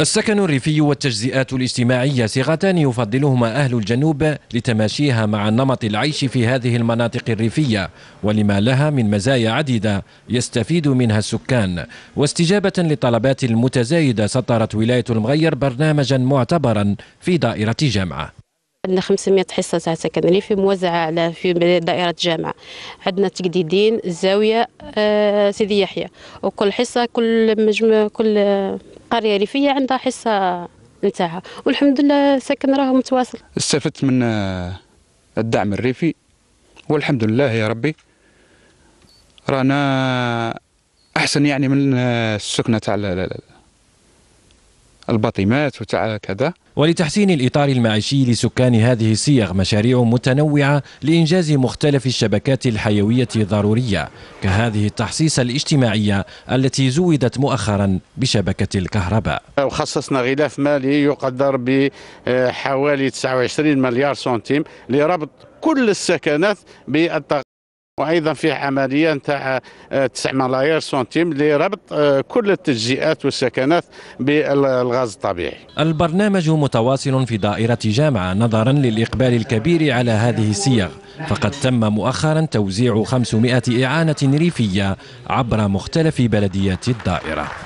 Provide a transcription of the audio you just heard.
السكن الريفي والتجزئات الاجتماعية صيغتان يفضلهما أهل الجنوب لتماشيها مع نمط العيش في هذه المناطق الريفية ولما لها من مزايا عديدة يستفيد منها السكان واستجابة للطلبات المتزايدة سطرت ولاية المغير برنامجا معتبرا في دائرة جامعة عندنا 500 حصه تاع سكن ريفي موزعه على في دائره جامعة عندنا تجديدين الزاويه آه سيدي يحيى وكل حصه كل مجموع كل قريه ريفيه عندها حصه نتاعها والحمد لله سكن راه متواصل استفدت من آه، الدعم الريفي والحمد لله يا ربي رانا احسن يعني من آه، السكنه تاع الباطمات وتاع كذا ولتحسين الإطار المعيشي لسكان هذه الصيغ مشاريع متنوعة لإنجاز مختلف الشبكات الحيوية الضرورية كهذه التحصيص الاجتماعية التي زودت مؤخرا بشبكة الكهرباء وخصصنا غلاف مالي يقدر بحوالي 29 مليار سنتيم لربط كل السكنات بالطاقة وايضا في عمليه نتاع 9 آه، ملايير سنتيم لربط آه، كل التجزئات والسكنات بالغاز الطبيعي. البرنامج متواصل في دائره جامعه نظرا للاقبال الكبير على هذه الصيغ، فقد تم مؤخرا توزيع 500 اعانه ريفيه عبر مختلف بلديات الدائره.